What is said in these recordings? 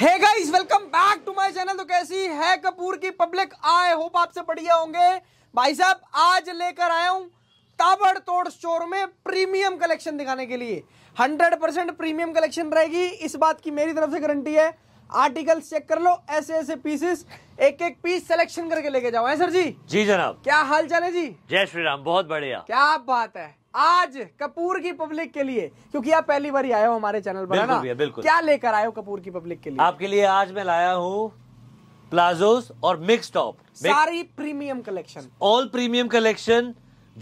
Hey guys welcome back to my channel तो कैसी है कपूर की पब्लिक आई होप आपसे बढ़िया होंगे भाई साहब आज लेकर आया हूं ताबड़तोड़ स्टोर में प्रीमियम कलेक्शन दिखाने के लिए 100 परसेंट प्रीमियम कलेक्शन रहेगी इस बात की मेरी तरफ से गारंटी है आर्टिकल्स चेक कर लो ऐसे ऐसे पीसेस एक एक पीस सिलेक्शन करके लेके जाओ है सर जी जी जनाब क्या हाल चाल है जी जय श्री राम बहुत बढ़िया क्या बात है आज कपूर की पब्लिक के लिए क्योंकि आप पहली बार आए हो हमारे चैनल पर बिल्कुल, ना? बिल्कुल क्या लेकर आए हो कपूर की पब्लिक के लिए आपके लिए आज मैं लाया हूँ प्लाजोस और मिक्स टॉप सारी premium collection all premium collection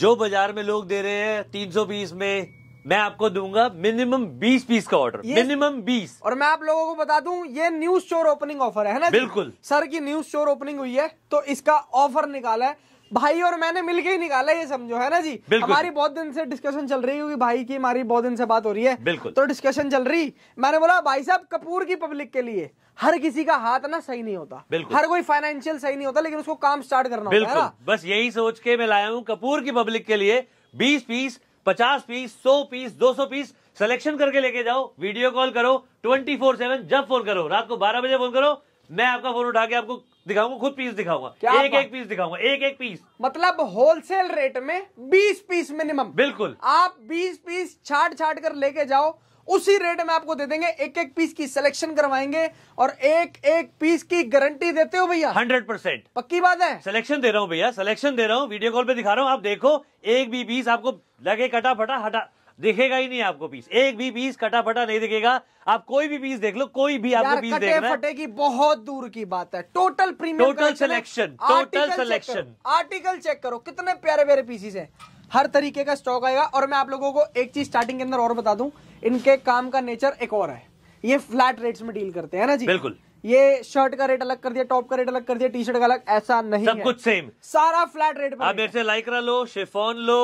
जो बाजार में लोग दे रहे हैं तीन सौ बीस में मैं आपको दूंगा मिनिमम 20 पीस का ऑर्डर मिनिमम 20 और मैं आप लोगों को बता दूं ये न्यूज स्टोर ओपनिंग ऑफर है ना बिल्कुल सर की न्यूज स्टोर ओपनिंग हुई है तो इसका ऑफर निकाला है भाई और मैंने मिलके ही निकाला ये समझो है ना जी हमारी बहुत दिन से डिस्कशन चल रही है भाई की हमारी बहुत दिन से बात हो रही है बिल्कुल तो डिस्कशन चल रही मैंने बोला भाई साहब कपूर की पब्लिक के लिए हर किसी का हाथ ना सही नहीं होता बिल्कुल हर कोई फाइनेंशियल सही नहीं होता लेकिन उसको काम स्टार्ट करना बिल्कुल होता है बस यही सोच के मैं लाया हूँ कपूर की पब्लिक के लिए बीस पीस पचास पीस सौ पीस दो सौ पीस सिलेक्शन करके लेके जाओ वीडियो कॉल करो ट्वेंटी फोर सेवन जब फोन करो रात को बारह बजे फोन करो मैं आपका फोन उठा के आपको दिखाऊंगा खुद पीस दिखाऊंगा एक एक पीस दिखाऊंगा एक एक पीस मतलब होलसेल रेट में बीस पीस मिनिमम बिल्कुल आप बीस पीस छाट छाट कर लेके जाओ उसी रेट में आपको दे देंगे एक एक पीस की सिलेक्शन करवाएंगे और एक एक पीस की गारंटी देते हो भैया हंड्रेड परसेंट पक्की बात है सिलेक्शन दे रहा हूँ भैया सिलेक्शन दे रहा हूँ वीडियो कॉल पे दिखा रहा हूँ आप देखो एक भी पीस आपको लगे कटा फटा हटा दिखेगा ही नहीं आपको पीस एक भी पीस कटा फटा नहीं दिखेगा आप कोई भी पीस देख लो कोई भी आपको पीस देख फटे की बहुत दूर की बात है total premium total selection total selection article check करो कितने प्यारे प्यारे पीसीस है हर तरीके का स्टॉक आएगा और मैं आप लोगों को एक चीज स्टार्टिंग के अंदर और बता दूं इनके काम का नेचर एक और है ये फ्लैट रेट्स में डील करते हैं ना जी बिल्कुल ये शर्ट का रेट अलग कर दिया टॉप का रेट अलग कर दिया टी शर्ट का अलग ऐसा नहीं सब है। कुछ सेम सारा फ्लैट रेट आप मेरे से लो शिफोन लो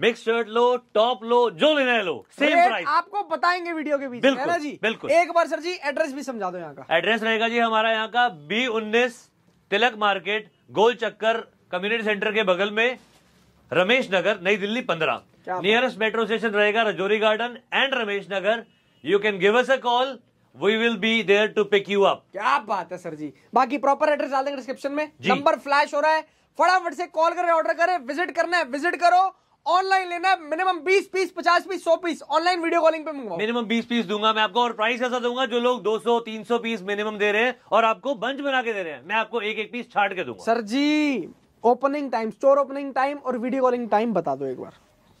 मिक्स शर्ट लो टॉप लो जो लेना है लो सेम प्राइस आपको बताएंगे वीडियो के बीच बिल्कुल, ना जी बिल्कुल एक बार सर जी एड्रेस भी समझा दो यहाँ का एड्रेस रहेगा जी हमारा यहाँ का बी उन्नीस तिलक मार्केट गोल चक्कर कम्युनिटी सेंटर के बगल में रमेश नगर नई दिल्ली पंद्रह नियरेस्ट मेट्रो स्टेशन रहेगा Rajouri Garden and Ramesh Nagar you can give us a call we will be there to pick you up क्या बात है सर जी बाकी प्रॉपर एड्रेस डाल देंगे डिस्क्रिप्शन में नंबर फ्लैश हो रहा है फटाफट से कॉल करें ऑर्डर करें विजिट करना है विजिट करो ऑनलाइन लेना है मिनिमम बीस पीस पचास पीस सौ पीस ऑनलाइन वीडियो कॉलिंग पे मंगवाओ मिनिमम बीस पीस दूंगा मैं आपको और प्राइस ऐसा दूंगा जो लोग दो सौ तीन सौ पीस मिनिमम दे रहे हैं और आपको बंच बना के दे रहे हैं मैं आपको एक एक पीस छाट के दूंगा sir ji opening time store opening time और वीडियो कॉलिंग टाइम बता दो एक बार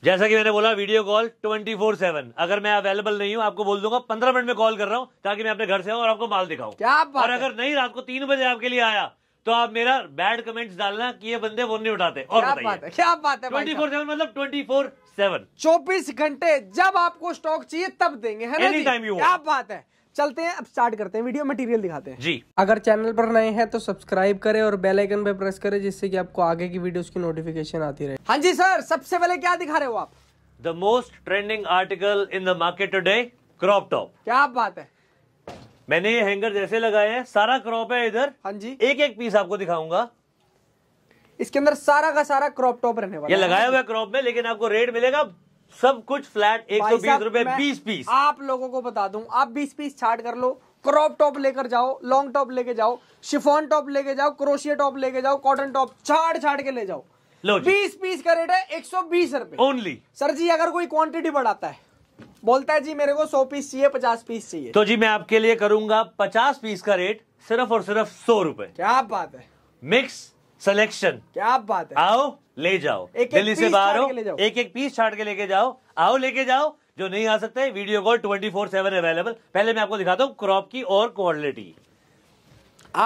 जैसा कि मैंने बोला वीडियो कॉल 24/7 अगर मैं अवेलेबल नहीं हूँ आपको बोल दूंगा पंद्रह मिनट में कॉल कर रहा हूँ ताकि मैं अपने घर से आऊं और आपको माल बात और अगर नहीं रात को तीन बजे आपके लिए आया तो आप मेरा बैड कमेंट्स डालना कि ये बंदे वो नहीं उठाते और क्या बात है क्या बात है ट्वेंटी फोर सेवन मतलब ट्वेंटी फोर सेवन चौबीस घंटे जब आपको स्टॉक चाहिए तब देंगे है ना टाइम यू क्या बात है चलते हैं अब स्टार्ट करते हैं वीडियो मटेरियल दिखाते हैं जी अगर चैनल पर नए हैं तो सब्सक्राइब करें और बेल आइकन पर प्रेस करें जिससे कि आपको आगे की वीडियोस की नोटिफिकेशन आती रहे हाँ जी सर सबसे पहले क्या दिखा रहे हो आप the most trending article in the market today crop top क्या बात है मैंने ये हैंगर जैसे लगाए हैं सारा क्रॉप है इधर हाँ जी एक एक पीस आपको दिखाऊंगा इसके अंदर सारा का सारा क्रॉप टॉप रहने वाला ये लगाया हुआ क्रॉप में लेकिन आपको रेट मिलेगा सब कुछ फ्लैट एक सौ बीस रूपए बीस पीस आप लोगों को बता दूं आप बीस पीस छाट कर लो क्रॉप टॉप लेकर जाओ लॉन्ग टॉप लेके जाओ शिफोन टॉप लेके जाओ क्रोशिया टॉप लेके जाओ कॉटन टॉप छाट छाड़ के ले जाओ बीस पीस का रेट है एक सौ बीस रूपए ओनली सर जी अगर कोई क्वांटिटी बढ़ाता है बोलता है जी मेरे को सौ पीस चाहिए पचास पीस चाहिए तो जी मैं आपके लिए करूंगा पचास पीस का रेट सिर्फ और सिर्फ सौ रूपए क्या बात है मिक्स सिलेक्शन क्या बात है आओ ले जाओ एक -एक दिल्ली से बाहर हो एक एक पीस छाट के लेके जाओ आओ लेके जाओ जो नहीं आ सकते video call twenty four seven available पहले मैं आपको दिखाता हूँ क्रॉप की और क्वालिटी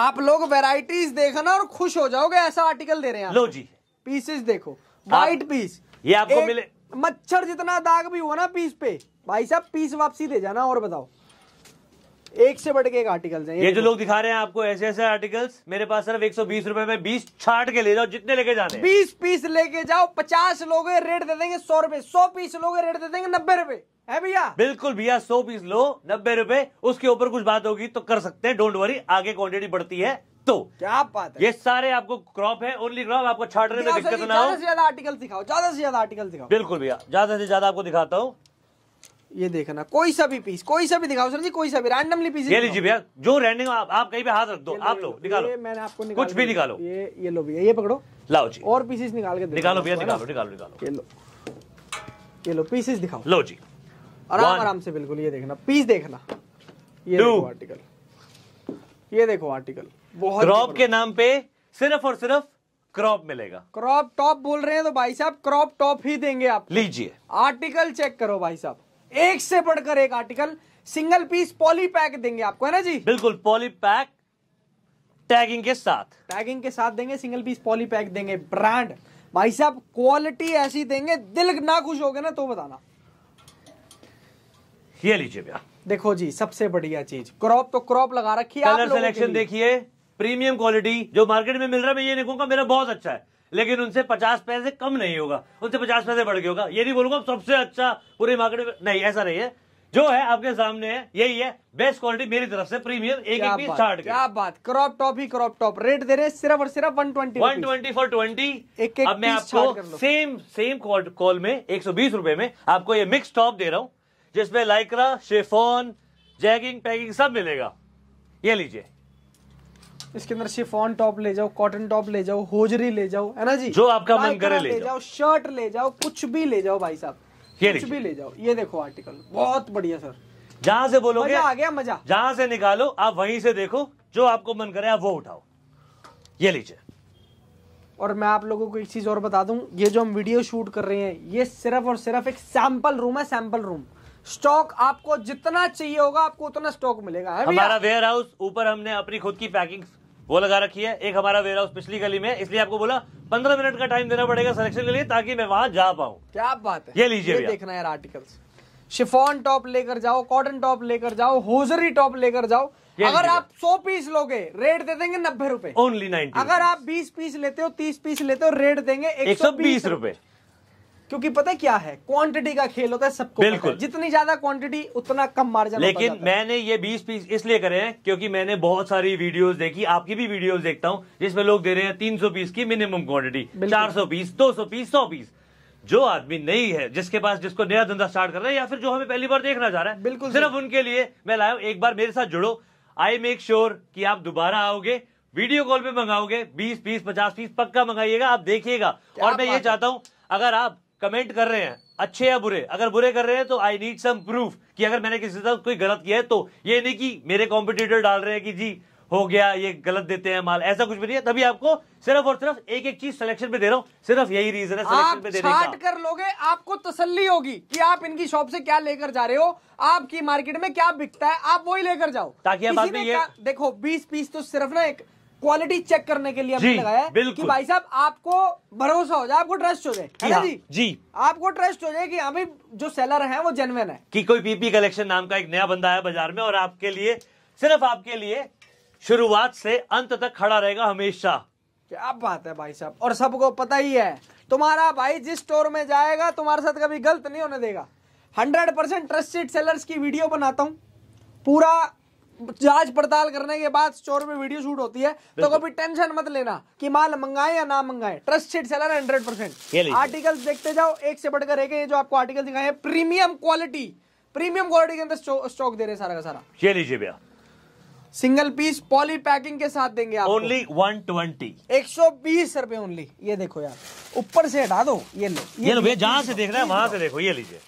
आप लोग वेराइटीज देखना और खुश हो जाओगे ऐसा आर्टिकल दे रहे हैं लो जी पीसेस देखो व्हाइट पीस ये आपको मिले मच्छर जितना दाग भी हुआ ना पीस पे भाई साहब पीस वापसी दे जाना और बताओ एक से बढ़ के एक आर्टिकल्स हैं ये, ये जो लोग दिखा रहे हैं आपको ऐसे ऐसे आर्टिकल्स मेरे पास सिर्फ एक सौ बीस रुपए में बीस छाट के ले जाओ जितने लेके जाने बीस पीस लेके जाओ पचास लोग रेट दे देंगे सौ रुपए सौ पीस लोग रेट दे देंगे नब्बे रुपए है भैया बिल्कुल भैया सौ पीस लो नब्बे रुपए उसके ऊपर कुछ बात होगी तो कर सकते हैं डोंट वरी आगे क्वांटिटी बढ़ती है तो क्या बात है ये सारे आपको क्रॉप है ओनली क्रॉप आपको छाटने में तो दिक्कत ना हो ज्यादा आर्टिकल दिखाओ ज्यादा से ज्यादा आर्टिकल दिखाओ बिल्कुल भैया ज्यादा से ज्यादा आपको दिखाता हूँ ये देखना कोई सा भी पीस कोई सा भी दिखाओ सर जी कोई सा भी रैंडमली पीस ये लीजिए भैया जो रैंडम आप, आप कहीं पे हाथ रख दो आप लो निकालो ये मैंने आपको निकाल कुछ भी निकालो ये ये लो भैया ये पकड़ो लाओ जी और पीसेस निकाल के निकालो भैया निकालो निकालो निकालो ये लो ये लो पीसेस दिखाओ लो जी आराम आराम से बिल्कुल ये देखना पीस देखना ये देखो आर्टिकल ये देखो आर्टिकल बहुत क्रॉप के नाम पे सिर्फ और सिर्फ क्रॉप मिलेगा क्रॉप टॉप बोल रहे हैं तो भाई साहब क्रॉप टॉप ही देंगे आप लीजिए आर्टिकल चेक करो भाई साहब एक से बढ़कर एक article single piece poly pack देंगे आपको है ना जी बिल्कुल पॉली पैक टैगिंग के साथ टैगिंग के साथ देंगे सिंगल पीस पॉली पैक देंगे ब्रांड भाई साहब क्वालिटी ऐसी देंगे दिल ना खुश हो गए ना तो बताना ये लीजिए भैया देखो जी सबसे बढ़िया चीज क्रॉप तो क्रॉप लगा रखी है कलर सिलेक्शन देखिए प्रीमियम क्वालिटी जो मार्केट में मिल रहा है मैं ये नहीं देखूंगा मेरा बहुत अच्छा है लेकिन उनसे पचास पैसे कम नहीं होगा उनसे पचास पैसे बढ़ गया होगा ये नहीं बोलूंगा सबसे अच्छा पूरे मार्केट में नहीं ऐसा नहीं है जो है आपके सामने है यही है बेस्ट क्वालिटी मेरी तरफ से प्रीमियम एक एक पीस चार्ट क्या बात क्रॉप टॉप ही क्रॉप टॉप रेट दे रहे सिर्फ और सिर्फ one twenty one twenty for twenty अब मैं आपको सेम सेम कॉल में एक सौ बीस रूपए में आपको ये मिक्स टॉप दे रहा हूँ जिसमें लाइक्रा शेफोन जैगिंग पैकिंग सब मिलेगा ये लीजिए इसके अंदर शिफॉन टॉप ले जाओ कॉटन टॉप ले जाओ होजरी ले जाओ है ना जी जो आपका मन करे ले, जाओ शर्ट ले जाओ कुछ भी ले जाओ भाई साहब कुछ भी ले जाओ ये देखो आर्टिकल बहुत बढ़िया सर जहां से बोलोगे आ गया मजा जहां से निकालो आप वहीं से देखो जो आपको मन करे आप वो उठाओ ये लीजिए और मैं आप लोगों को एक चीज और बता दूं ये जो हम वीडियो शूट कर रहे हैं ये सिर्फ और सिर्फ एक सैंपल रूम है सैंपल रूम स्टॉक आपको जितना चाहिए होगा आपको उतना स्टॉक मिलेगा है हमारा वेयर हाउस ऊपर हमने अपनी खुद की पैकिंग वो लगा रखी है एक हमारा वेयर हाउस पिछली गली में इसलिए आपको बोला पंद्रह मिनट का टाइम देना पड़ेगा सिलेक्शन के लिए ताकि मैं वहां जा पाऊँ क्या बात है ये लीजिए देखना यार आर्टिकल्स शिफॉन टॉप लेकर जाओ कॉटन टॉप लेकर जाओ होजरी टॉप लेकर जाओ अगर आप 100 पीस लोगे रेट दे देंगे नब्बे रुपए ओनली नाइन अगर आप 20 पीस लेते हो 30 पीस लेते हो रेट देंगे एक सौ बीस रुपए क्योंकि पता क्या है क्वांटिटी का खेल होता है सबको बिल्कुल जितनी ज्यादा क्वांटिटी उतना कम मार्जिन लेकिन मैंने ये बीस पीस इसलिए करे हैं क्योंकि मैंने बहुत सारी वीडियोस देखी आपकी भी वीडियोस देखता हूँ जिसमें लोग दे रहे हैं तीन सौ पीस की मिनिमम क्वांटिटी चार सौ पीस दो सौ पीस सौ पीस जो आदमी नहीं है जिसके पास जिसको नया धंधा स्टार्ट कर रहा है या फिर जो हमें पहली बार देखना चाह रहा है बिल्कुल सिर्फ उनके लिए मैं लाया एक बार मेरे साथ जुड़ो आई मेक श्योर की आप दोबारा आओगे वीडियो कॉल पे मंगाओगे बीस पीस पचास पीस पक्का मंगाइएगा आप देखिएगा और मैं ये चाहता हूँ अगर आप कमेंट कर रहे हैं अच्छे या बुरे अगर बुरे कर रहे हैं तो आई नीड सम प्रूफ कि अगर मैंने किसी तरह कोई गलत किया है तो ये नहीं कि मेरे कॉम्पिटिटर डाल रहे हैं कि जी हो गया ये गलत देते हैं माल ऐसा कुछ भी नहीं है तभी आपको सिर्फ और सिर्फ एक एक चीज सिलेक्शन पे दे रहा हूँ सिर्फ यही रीजन है सिलेक्शन पे देने का कर लोगे आपको तसल्ली होगी कि आप इनकी शॉप से क्या लेकर जा रहे हो आपकी मार्केट में क्या बिकता है आप वही लेकर जाओ ताकि आप देखो बीस पीस तो सिर्फ ना एक क्वालिटी चेक करने के लिए हमने लगाया है कि भाई साहब आपको भरोसा हो जाए आपको ट्रस्ट हो जाए है ना जी जी हाँ। आपको ट्रस्ट हो जाए कि अभी जो सेलर है वो जेनवन है कि कोई पीपी कलेक्शन नाम का एक नया बंदा है बाजार में और आपके लिए सिर्फ आपके लिए शुरुआत से अंत तक खड़ा रहेगा हमेशा क्या बात है भाई साहब और सबको पता ही है तुम्हारा भाई जिस स्टोर में जाएगा तुम्हारे साथ कभी गलत नहीं होने देगा हंड्रेड परसेंट ट्रस्टेड सेलर्स की वीडियो बनाता हूँ पूरा जांच पड़ताल करने के बाद स्टोर में वीडियो शूट होती है तो कभी टेंशन मत लेना कि माल मंगाए या ना मंगाए trusted seller hundred percent article देखते जाओ एक से बढ़कर एक जो आपको आर्टिकल दिखाए प्रीमियम क्वालिटी प्रीमियम क्वालिटी के अंदर स्टॉक दे रहे सारा का सारा ये लीजिए भैया सिंगल पीस पॉली पैकिंग के साथ देंगे आप ओनली वन ट्वेंटी एक सौ बीस रुपए ओनली ये देखो यार ऊपर से हटा दो ये लो ये, ये लो भैया जहां से देख रहे हैं वहां से देखो ये लीजिए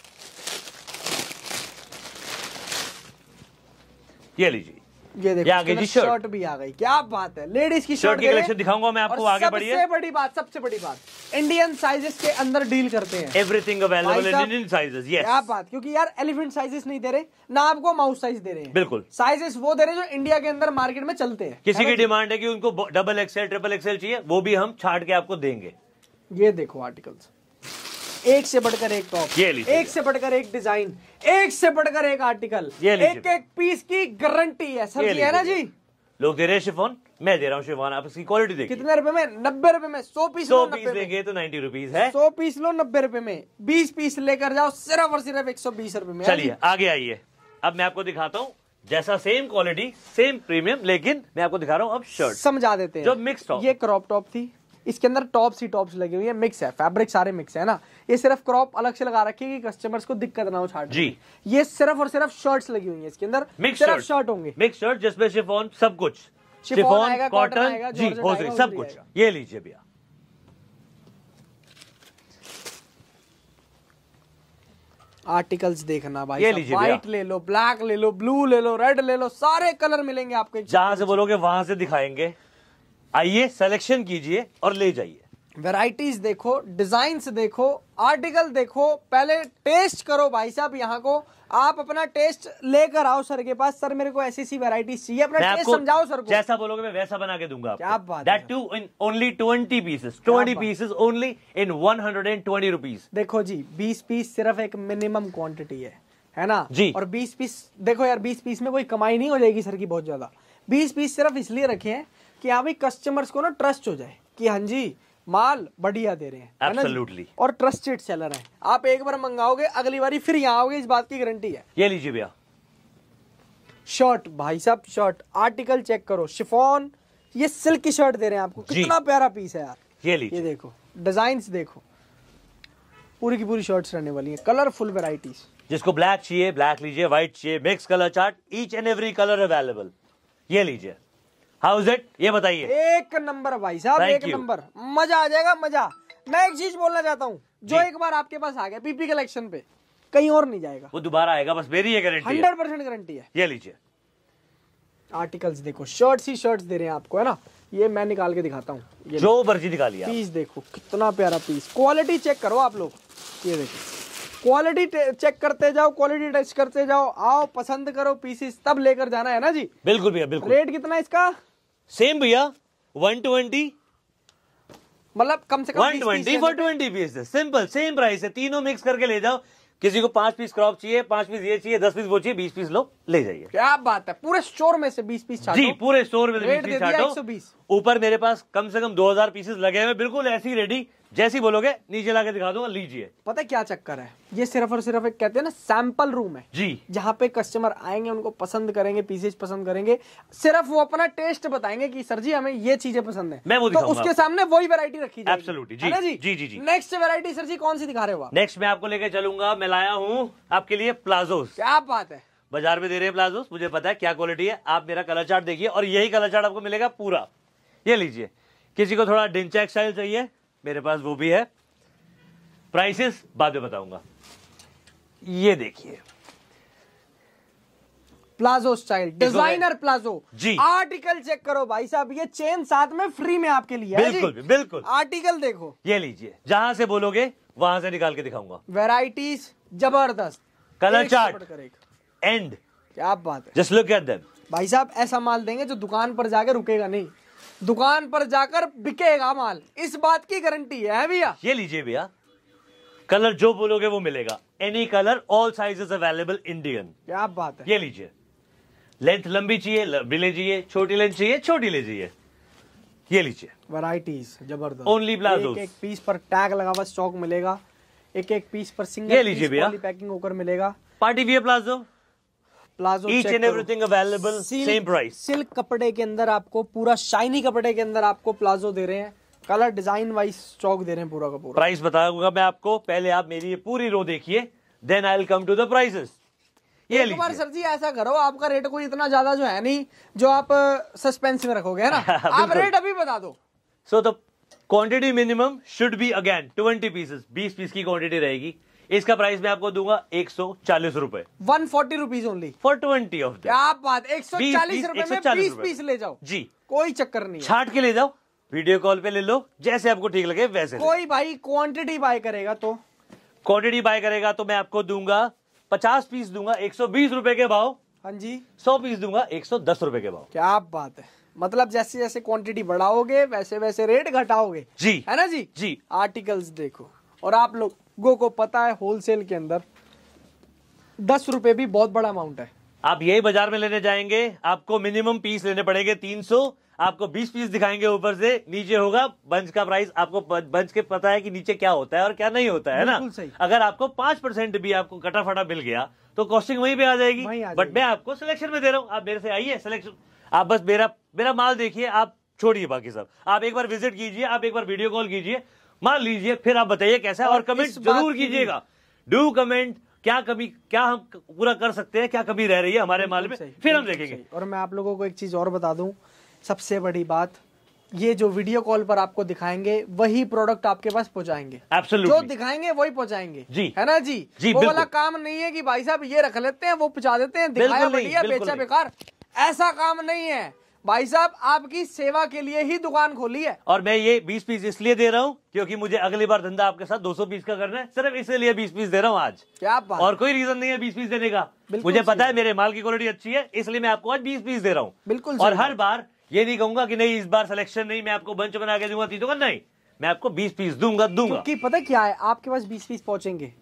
ये लीजिए ये देखो आगे जी शर्ट।, शर्ट भी आ गई क्या बात है लेडीज की शर्ट की कलेक्शन दिखाऊंगा मैं आपको आगे बढ़िए सबसे बड़ी बात सबसे बड़ी बात इंडियन साइजेस के अंदर डील करते हैं everything available in Indian sizes yes क्या बात क्योंकि यार एलिफेंट साइजेस नहीं दे रहे ना आपको माउस साइज दे रहे हैं बिल्कुल साइजेस वो दे रहे जो इंडिया के अंदर मार्केट में चलते हैं किसी की डिमांड है की उनको डबल एक्सएल ट्रिपल एक्सएल चाहिए वो भी हम छाट के आपको देंगे ये देखो आर्टिकल्स एक से बढ़कर एक टॉप ये एक से बढ़कर एक डिजाइन एक से बढ़कर एक आर्टिकल ये एक एक पीस की गारंटी है सर है ना जी लोग दे रहे हैं शिफोन मैं दे रहा हूँ शिफोन आप इसकी क्वालिटी देखिए कितने रुपए में नब्बे रुपए में सौ पीस सौ पीस लेंगे तो नाइन्टी रुपीज है सौ पीस लो नब्बे रुपए में बीस पीस लेकर जाओ सिर्फ और सिर्फ एक सौ बीस रुपए में चलिए आगे आइए अब मैं आपको दिखाता हूँ जैसा सेम क्वालिटी सेम प्रीमियम लेकिन मैं आपको दिखा रहा हूँ अब शर्ट समझा देते हैं जो मिक्स ये क्रॉप टॉप थी इसके अंदर टॉप्स ही टॉप्स लगी हुई है मिक्स है फैब्रिक सारे मिक्स है ना ये सिर्फ क्रॉप अलग से लगा रखी है कि कस्टमर्स को दिक्कत ना हो छाट जी ये सिर्फ और सिर्फ शर्ट्स लगी हुई है इसके अंदर सिर्फ शर्ट होंगे मिक्स शर्ट जिसमें शिफोन सब कुछ शिफोन कॉटन जी हो सब कुछ ये लीजिए भैया आर्टिकल्स देखना भाई ये लीजिए व्हाइट ले लो ब्लैक ले लो ब्लू ले लो रेड ले लो सारे कलर मिलेंगे आपको जहां से बोलोगे वहां से दिखाएंगे आइए सिलेक्शन कीजिए और ले जाइए वेराइटीज देखो डिजाइन देखो आर्टिकल देखो पहले टेस्ट करो भाई साहब यहाँ को आप अपना टेस्ट लेकर आओ सर के पास सर मेरे को ऐसी ऐसी वेराइटीज चाहिए अपना टेस्ट समझाओ सर को जैसा बोलोगे मैं वैसा बना के दूंगा क्या बात that too in only twenty pieces twenty pieces only in one hundred and twenty rupees देखो जी बीस पीस सिर्फ एक मिनिमम क्वांटिटी है है ना जी और बीस पीस देखो यार बीस पीस में कोई कमाई नहीं हो जाएगी सर की बहुत ज्यादा बीस पीस सिर्फ इसलिए रखे हैं कि हाँ भाई कस्टमर्स को ना ट्रस्ट हो जाए कि हाँ जी माल बढ़िया दे रहे हैं Absolutely. और ट्रस्टेड सेलर है आप एक बार मंगाओगे अगली बार फिर यहाँ आओगे इस बात की गारंटी है ये लीजिए भैया शर्ट भाई साहब शर्ट आर्टिकल चेक करो शिफोन ये सिल्क की शर्ट दे रहे हैं आपको कितना प्यारा पीस है यार ये लीजिए ये देखो डिजाइन देखो पूरी की पूरी शर्ट्स रहने वाली है कलरफुल वेराइटीज जिसको ब्लैक चाहिए ब्लैक लीजिए व्हाइट चाहिए mix colour chart each and every colour available ये लीजिए हाउ इज इट ये बताइए एक नंबर भाई साहब एक नंबर मजा आ जाएगा मजा मैं एक चीज बोलना चाहता हूँ जो एक बार आपके पास आ गया पीपी कलेक्शन पे कहीं और नहीं जाएगा वो दोबारा आएगा बस मेरी ये गारंटी हंड्रेड परसेंट गारंटी है ये लीजिए आर्टिकल्स देखो शर्ट्स ही शर्ट्स दे रहे हैं आपको है ना ये मैं निकाल के दिखाता हूँ जो मर्जी लिया पीस देखो कितना प्यारा पीस क्वालिटी चेक करो आप लोग ये देखो क्वालिटी चेक करते जाओ क्वालिटी टेस्ट करते जाओ आओ पसंद करो पीसेस तब लेकर जाना है ना जी बिल्कुल भैया बिल्कुल रेट कितना इसका सेम भैया वन ट्वेंटी मतलब कम से कम one twenty for twenty piece simple same price है तीनों मिक्स करके ले जाओ किसी को पांच पीस क्रॉप चाहिए पांच पीस ये चाहिए दस पीस वो चाहिए बीस पीस लो ले जाइए क्या बात है पूरे स्टोर में से बीस पीस जी पूरे स्टोर में से बीस पीस ऊपर मेरे पास कम से कम दो हजार पीसेस लगे हुए बिल्कुल ऐसी रेडी जैसे ही बोलोगे नीचे लाके दिखा दूंगा लीजिए पता है क्या चक्कर है ये सिर्फ और सिर्फ एक कहते हैं ना सैंपल रूम है जी जहाँ पे कस्टमर आएंगे उनको पसंद करेंगे पीसेज पसंद करेंगे सिर्फ वो अपना टेस्ट बताएंगे कि सर जी हमें ये चीजें पसंद है मैं वो तो उसके सामने वही वेरायटी रखी एब्सोल्युटली जी, जी जी जी जी नेक्स्ट वेरायटी सर जी कौन सी दिखा रहे हो नेक्स्ट मैं आपको लेके चलूंगा मैं लाया हूँ आपके लिए प्लाजो क्या बात है बाजार में दे रहे हैं प्लाजोस मुझे पता है क्या क्वालिटी है आप मेरा कलर चार्ट देखिए और यही कलर चार्ट आपको मिलेगा पूरा ये लीजिए किसी को थोड़ा डिंचा चाहिए मेरे पास वो भी है प्राइसेस बाद में बताऊंगा ये देखिए प्लाजो स्टाइल डिजाइनर प्लाजो जी आर्टिकल चेक करो भाई साहब ये चेन साथ में फ्री में आपके लिए बिल्कुल जी? बिल्कुल आर्टिकल देखो ये लीजिए जहां से बोलोगे वहां से निकाल के दिखाऊंगा वेराइटीज जबरदस्त कलर चार्ट एंड क्या बात है जस्ट लुक एट देम भाई साहब ऐसा माल देंगे जो दुकान पर जाके रुकेगा नहीं दुकान पर जाकर बिकेगा माल इस बात की गारंटी है भैया ये लीजिए भैया कलर जो बोलोगे वो मिलेगा any colour all sizes available Indian क्या बात है ये लीजिए लेंथ लंबी चाहिए लंबी ले चाहिए छोटी लेंथ चाहिए छोटी ले चाहिए ये लीजिए वराइटीज जबरदस्त ओनली प्लाजो एक, एक पीस पर टैग लगा हुआ स्टॉक मिलेगा एक एक पीस पर सिंगल ये लीजिए भैया पैकिंग होकर मिलेगा party wear palazzo palazzo each and everything available same price silk कपड़े के अंदर आपको पूरा शाइनी कपड़े के अंदर आपको प्लाजो दे रहे हैं कलर डिजाइन वाइज चौक दे रहे हैं पूरा का पूरा प्राइस बताऊंगा मैं आपको पहले आप मेरी ये पूरी रो देखिए then I will come to the prices एक बार सर जी ऐसा करो आपका रेट कोई इतना ज्यादा जो है नहीं जो आप सस्पेंस में रखोगे ना हाँ, आप रेट अभी बता दो so the quantity minimum should be again 20 pieces 20 piece की क्वांटिटी रहेगी इसका प्राइस मैं आपको दूंगा एक सौ चालीस रूपए one forty rupees only for twenty off क्या बात एक सौ चालीस रूपए चालीस पीस ले जाओ जी कोई चक्कर नहीं छाट के ले जाओ वीडियो कॉल पे ले लो जैसे आपको ठीक लगे वैसे कोई भाई क्वांटिटी बाय करेगा तो क्वांटिटी बाय करेगा तो मैं आपको दूंगा पचास पीस दूंगा एक सौ बीस रूपए के भाव हाँ जी सौ पीस दूंगा एक सौ दस रूपए के भाव क्या बात है मतलब जैसे जैसे क्वांटिटी बढ़ाओगे वैसे वैसे रेट घटाओगे जी है ना जी जी आर्टिकल्स देखो और आप लोग लोगों को पता है होलसेल के अंदर दस रुपए भी बहुत बड़ा अमाउंट है आप यही बाजार में लेने जाएंगे आपको मिनिमम पीस लेने पड़ेंगे तीन सौ आपको 20 पीस दिखाएंगे ऊपर से नीचे होगा बंच का प्राइस आपको बंच के पता है कि नीचे क्या होता है और क्या नहीं होता है ना अगर आपको पांच परसेंट भी आपको कटाफटा मिल गया तो कॉस्टिंग वहीं पे आ जाएगी बट मैं आपको सिलेक्शन में दे रहा हूँ आप मेरे से आइए सिलेक्शन आप बस मेरा मेरा माल देखिए आप छोड़िए बाकी सब आप एक बार विजिट कीजिए आप एक बार वीडियो कॉल कीजिए मान लीजिए फिर आप बताइए कैसा और, कमेंट जरूर कीजिएगा डू कमेंट क्या कमी क्या हम पूरा कर सकते हैं क्या कमी रह रही है हमारे माल में फिर हम देखेंगे और मैं आप लोगों को एक चीज और बता दूं सबसे बड़ी बात ये जो वीडियो कॉल पर आपको दिखाएंगे वही प्रोडक्ट आपके पास पहुंचाएंगे जो दिखाएंगे वही पहुंचाएंगे जी है ना जी जी वो वाला काम नहीं है कि भाई साहब ये रख लेते हैं वो पहुंचा देते हैं दिखाया बढ़िया बेचा बेकार ऐसा काम नहीं है भाई साहब आपकी सेवा के लिए ही दुकान खोली है और मैं ये बीस पीस इसलिए दे रहा हूँ क्योंकि मुझे अगली बार धंधा आपके साथ 200 पीस का करना है सिर्फ इसलिए 20 पीस दे रहा हूँ आज क्या बात और कोई रीजन नहीं है 20 पीस देने का मुझे पता है मेरे माल की क्वालिटी अच्छी है इसलिए मैं आपको आज बीस पीस दे रहा हूँ बिल्कुल और हर बार ये नहीं कहूंगा की नहीं इस बार सिलेक्शन नहीं मैं आपको बंच बना के दूंगा नहीं मैं आपको बीस पीस दूंगा दूंगा पता क्या है आपके पास बीस पीस पहुंचेंगे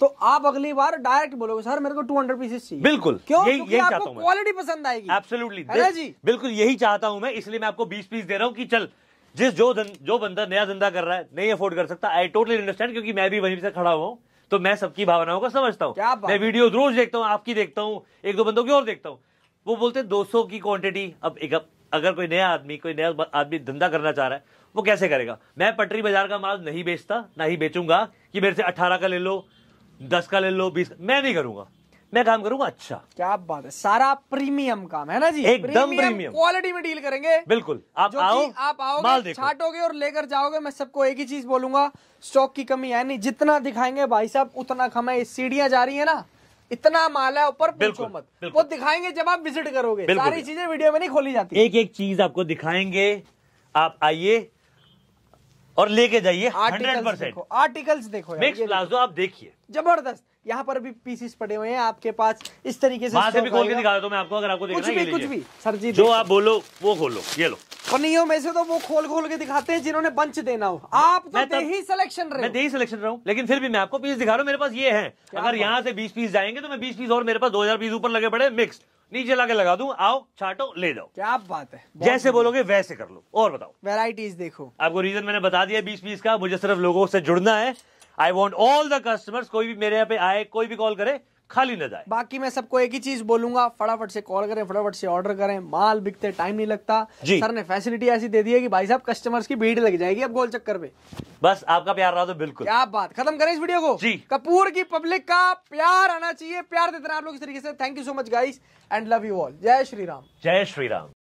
तो आप अगली बार डायरेक्ट बोलोगे सर मेरे को 200 हंड्रेड पीसेस चाहिए बिल्कुल क्यों यही, यही चाहता हूँ क्वालिटी पसंद आएगी एब्सोल्युटली जी बिल्कुल यही चाहता हूं मैं इसलिए मैं आपको बीस पीस दे रहा हूँ कि चल जिस जो जो बंदा नया धंधा कर रहा है नहीं अफोर्ड कर सकता आई टोटली अंडरस्टैंड क्योंकि मैं भी वहीं से खड़ा हुआ हूँ तो मैं सबकी भावनाओं का समझता हूँ मैं वीडियो रोज देखता हूँ आपकी देखता हूँ एक दो बंदों की और देखता हूँ वो बोलते हैं 200 की क्वांटिटी अब एक अगर कोई नया आदमी कोई नया आदमी धंधा करना चाह रहा है वो कैसे करेगा मैं पटरी बाजार का माल नहीं बेचता ना ही बेचूंगा कि मेरे से 18 का ले लो दस का ले लो बीस मैं नहीं करूंगा मैं काम करूंगा अच्छा क्या बात है सारा प्रीमियम काम है ना जी एकदम प्रीमियम क्वालिटी में डील करेंगे बिल्कुल आप आओ आप आओगे छाटोगे और लेकर जाओगे मैं सबको एक ही चीज बोलूंगा स्टॉक की कमी है नहीं जितना दिखाएंगे भाई साहब उतना कम है सीढ़ियां जा रही है ना इतना माल है ऊपर बिल्कुल मत वो दिखाएंगे जब आप विजिट करोगे सारी चीजें वीडियो में नहीं खोली जाती एक एक चीज आपको दिखाएंगे आप आइए और लेके जाइए हंड्रेड परसेंट आर्टिकल्स देखो मिक्स प्लाजो आप देखिए जबरदस्त यहाँ पर भी पीसीस पड़े हुए हैं आपके पास इस तरीके से, से भी खोल के दिखा मैं आपको अगर आपको कुछ भी कुछ भी सर जी जो आप बोलो वो खोलो ये लो नहीं में से तो वो खोल खोल के दिखाते हैं जिन्होंने बंच देना हो आप तो ही सिलेक्शन रहे मैं ही सिलेक्शन रहा हूँ लेकिन फिर भी मैं आपको पीस दिखा रहा हूँ मेरे पास ये है अगर यहाँ से बीस पीस जाएंगे तो मैं बीस पीस और मेरे पास दो हजार पीस ऊपर लगे पड़े मिक्स नीचे लाके लगा दूं आओ छाटो ले जाओ क्या बात है जैसे बोलोगे वैसे कर लो और बताओ वेराइटीज देखो आपको रीजन मैंने बता दिया बीस बीस का मुझे सिर्फ लोगों से जुड़ना है I want all the customers कोई भी मेरे यहाँ पे आए कोई भी कॉल करे खाली न जाए बाकी मैं सबको एक ही चीज बोलूंगा फटाफट से कॉल करें फटाफट से ऑर्डर करें माल बिकते टाइम नहीं लगता जी सर ने फैसिलिटी ऐसी दे दी है कि भाई साहब कस्टमर्स की भीड़ लग जाएगी अब गोल चक्कर पे बस आपका प्यार रहा तो बिल्कुल क्या बात खत्म करें इस वीडियो को जी कपूर की पब्लिक का प्यार आना चाहिए प्यार देते हैं आप लोग इस तरीके से thank you so much guys and love you all जय श्री राम जय श्री राम